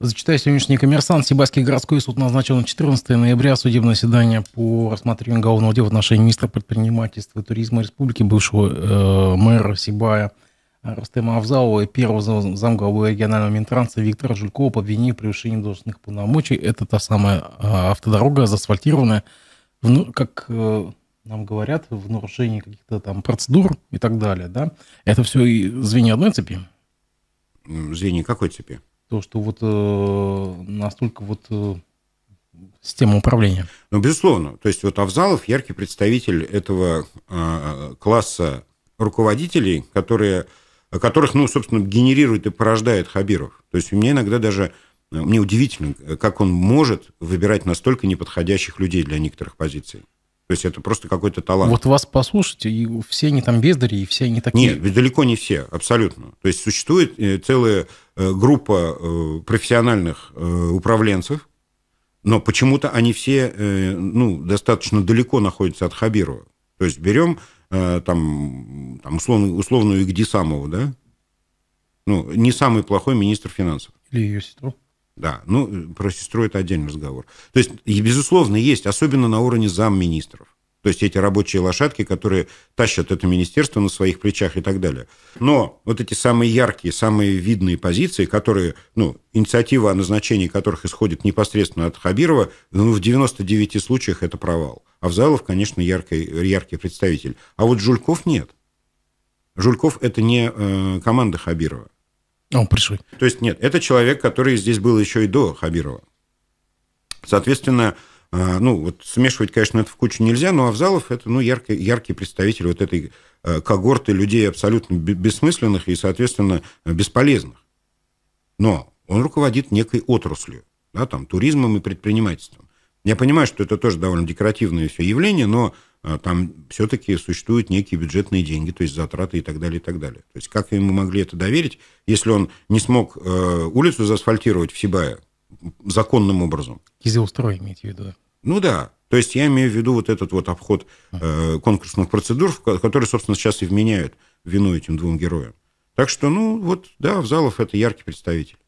Зачитаю сегодняшний коммерсант. Сибайский городской суд назначил на 14 ноября судебное заседание по рассмотрению уголовного дела в отношении министра предпринимательства и туризма республики, бывшего э, мэра Сибая Рустема Авзалова и первого замглавы регионального Минтранса Виктора Жулькова по обвинению в превышении должностных полномочий. Это та самая э, автодорога, заасфальтированная, в, как э, нам говорят, в нарушении каких-то там процедур и так далее. Да? Это все и звенья одной цепи? Звенья какой цепи? то, что вот э, настолько вот э, система управления. Ну, безусловно. То есть вот Авзалов яркий представитель этого э, класса руководителей, которые, которых, ну, собственно, генерирует и порождает Хабиров. То есть мне иногда даже мне удивительно, как он может выбирать настолько неподходящих людей для некоторых позиций. То есть это просто какой-то талант. Вот вас послушайте, и все они там бездари, и все они такие. Нет, далеко не все, абсолютно. То есть существует э, целая э, группа э, профессиональных управленцев, но почему-то они все ну, достаточно далеко находятся от Хабирова. То есть берем там, там условно, условную Игди Самову, да? Ну, не самый плохой министр финансов. Или ее сестру. Да, ну, э, про сестру это отдельный разговор. То есть, и, безусловно, есть, особенно на уровне замминистров. То есть эти рабочие лошадки, которые тащат это министерство на своих плечах и так далее. Но вот эти самые яркие, самые видные позиции, которые, ну, инициатива о назначении которых исходит непосредственно от Хабирова, ну, в 99 случаях это провал. А в Залов, конечно, яркий, яркий представитель. А вот Жульков нет. Жульков – это не э, команда Хабирова. А, он пришли. То есть нет, это человек, который здесь был еще и до Хабирова. Соответственно, э, ну, вот смешивать, конечно, это в кучу нельзя, но Авзалов – это, ну, яркий, яркий представитель вот этой э, когорты людей абсолютно бессмысленных и, соответственно, бесполезных. Но он руководит некой отраслью, да, там, туризмом и предпринимательством. Я понимаю, что это тоже довольно декоративное все явление, но а, там все-таки существуют некие бюджетные деньги, то есть затраты и так далее, и так далее. То есть как ему могли это доверить, если он не смог э, улицу заасфальтировать в Сибае законным образом? Кизеустрой имеете в виду, да? Ну да, то есть я имею в виду вот этот вот обход э, конкурсных процедур, которые, собственно, сейчас и вменяют вину этим двум героям. Так что, ну вот, да, Взалов это яркий представитель.